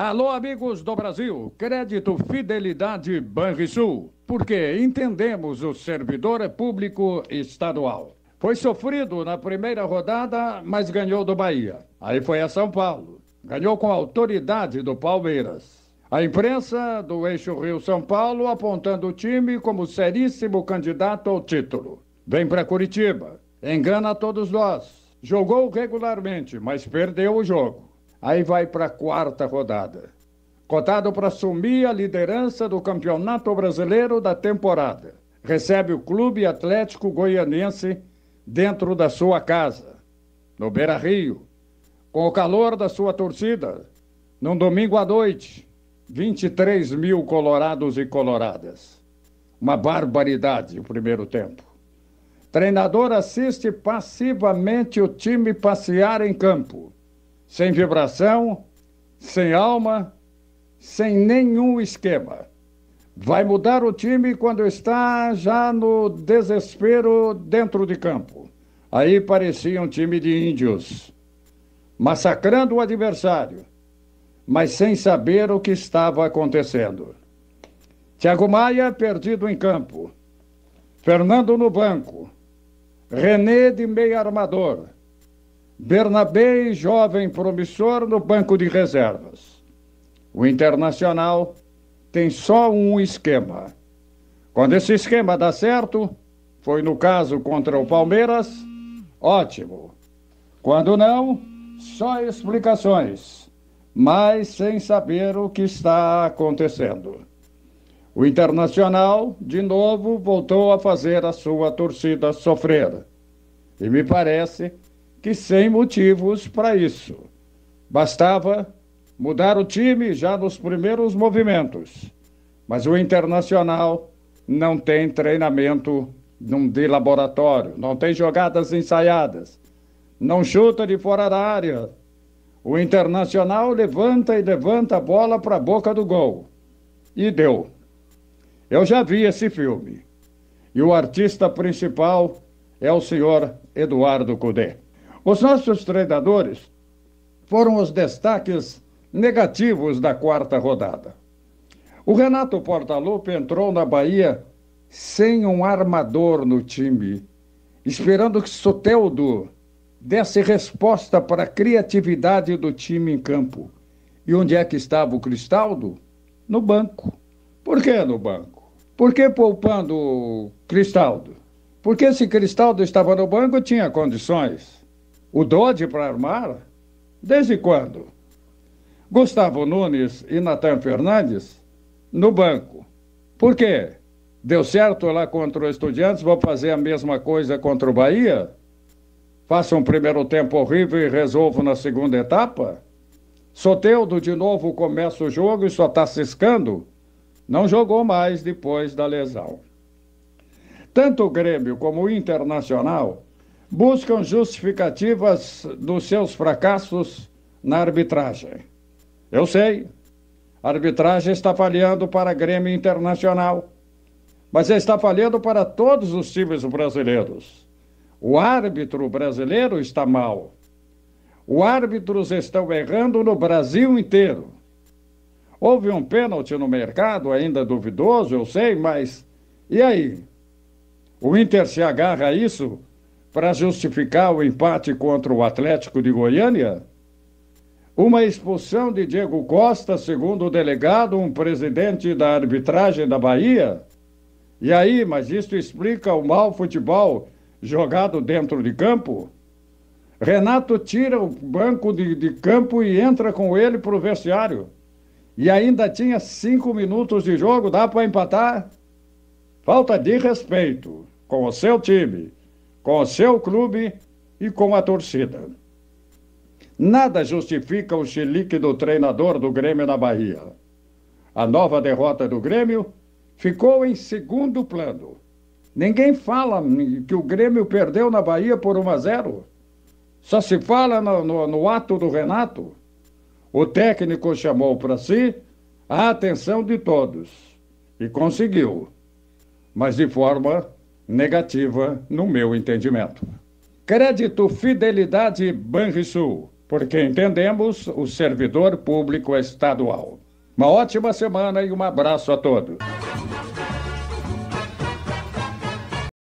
Alô, amigos do Brasil, crédito Fidelidade Banrisul, porque entendemos o servidor público estadual. Foi sofrido na primeira rodada, mas ganhou do Bahia. Aí foi a São Paulo. Ganhou com a autoridade do Palmeiras. A imprensa do Eixo Rio-São Paulo apontando o time como seríssimo candidato ao título. Vem para Curitiba, engana todos nós. Jogou regularmente, mas perdeu o jogo. Aí vai para a quarta rodada. Cotado para assumir a liderança do Campeonato Brasileiro da temporada. Recebe o Clube Atlético Goianense dentro da sua casa, no Beira Rio, com o calor da sua torcida, num domingo à noite. 23 mil colorados e coloradas. Uma barbaridade o primeiro tempo. Treinador assiste passivamente o time passear em campo sem vibração, sem alma, sem nenhum esquema. Vai mudar o time quando está já no desespero dentro de campo. Aí parecia um time de índios, massacrando o adversário, mas sem saber o que estava acontecendo. Thiago Maia perdido em campo. Fernando no banco. René de meio armador. Bernabé, jovem promissor no banco de reservas. O Internacional tem só um esquema. Quando esse esquema dá certo, foi no caso contra o Palmeiras, ótimo. Quando não, só explicações, mas sem saber o que está acontecendo. O Internacional, de novo, voltou a fazer a sua torcida sofrer. E me parece que sem motivos para isso. Bastava mudar o time já nos primeiros movimentos. Mas o Internacional não tem treinamento de laboratório, não tem jogadas ensaiadas, não chuta de fora da área. O Internacional levanta e levanta a bola para a boca do gol. E deu. Eu já vi esse filme. E o artista principal é o senhor Eduardo Cudê. Os nossos treinadores foram os destaques negativos da quarta rodada. O Renato Portaluppi entrou na Bahia sem um armador no time, esperando que Soteldo desse resposta para a criatividade do time em campo. E onde é que estava o Cristaldo? No banco. Por que no banco? Por que poupando o Cristaldo? Porque se Cristaldo estava no banco, tinha condições o Dodge para armar? Desde quando? Gustavo Nunes e Natan Fernandes no banco. Por quê? Deu certo lá contra o Estudiantes, vou fazer a mesma coisa contra o Bahia? Faço um primeiro tempo horrível e resolvo na segunda etapa? Soteudo de novo começa o jogo e só está ciscando? Não jogou mais depois da lesão. Tanto o Grêmio como o Internacional buscam justificativas dos seus fracassos na arbitragem. Eu sei, a arbitragem está falhando para Grêmio Internacional, mas está falhando para todos os times brasileiros. O árbitro brasileiro está mal. Os árbitros estão errando no Brasil inteiro. Houve um pênalti no mercado, ainda duvidoso, eu sei, mas. E aí? O Inter se agarra a isso para justificar o empate contra o Atlético de Goiânia? Uma expulsão de Diego Costa, segundo o delegado, um presidente da arbitragem da Bahia? E aí, mas isso explica o mau futebol jogado dentro de campo? Renato tira o banco de, de campo e entra com ele para o vestiário. E ainda tinha cinco minutos de jogo, dá para empatar? Falta de respeito com o seu time com seu clube e com a torcida. Nada justifica o xilique do treinador do Grêmio na Bahia. A nova derrota do Grêmio ficou em segundo plano. Ninguém fala que o Grêmio perdeu na Bahia por 1 a 0. Só se fala no, no, no ato do Renato. O técnico chamou para si a atenção de todos e conseguiu, mas de forma negativa no meu entendimento. Crédito Fidelidade Banrisul, porque entendemos o servidor público estadual. Uma ótima semana e um abraço a todos.